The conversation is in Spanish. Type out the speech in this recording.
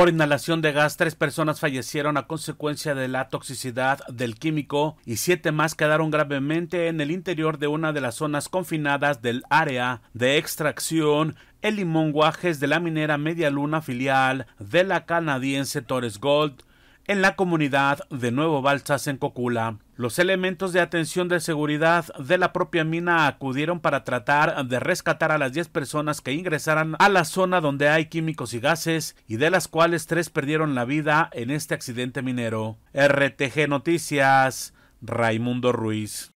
Por inhalación de gas, tres personas fallecieron a consecuencia de la toxicidad del químico y siete más quedaron gravemente en el interior de una de las zonas confinadas del área de extracción El Limón Guajes de la minera Media Luna filial de la canadiense Torres Gold en la comunidad de Nuevo Balsas en Cocula. Los elementos de atención de seguridad de la propia mina acudieron para tratar de rescatar a las 10 personas que ingresaran a la zona donde hay químicos y gases y de las cuales tres perdieron la vida en este accidente minero. RTG Noticias, Raimundo Ruiz.